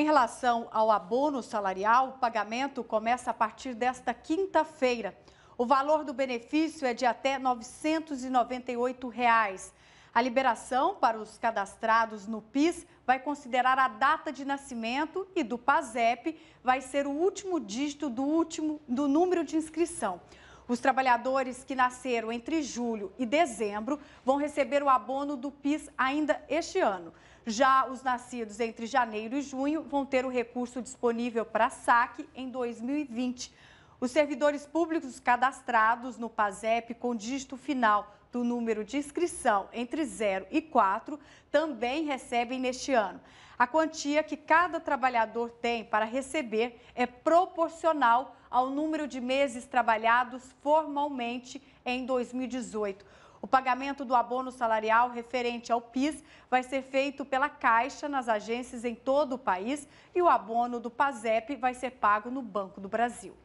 Em relação ao abono salarial, o pagamento começa a partir desta quinta-feira. O valor do benefício é de até R$ 998. Reais. A liberação para os cadastrados no PIS vai considerar a data de nascimento e do PASEP vai ser o último dígito do último do número de inscrição. Os trabalhadores que nasceram entre julho e dezembro vão receber o abono do PIS ainda este ano. Já os nascidos entre janeiro e junho vão ter o recurso disponível para saque em 2020. Os servidores públicos cadastrados no PASEP com dígito final do número de inscrição entre 0 e 4 também recebem neste ano. A quantia que cada trabalhador tem para receber é proporcional ao número de meses trabalhados formalmente em 2018. O pagamento do abono salarial referente ao PIS vai ser feito pela Caixa nas agências em todo o país e o abono do PASEP vai ser pago no Banco do Brasil.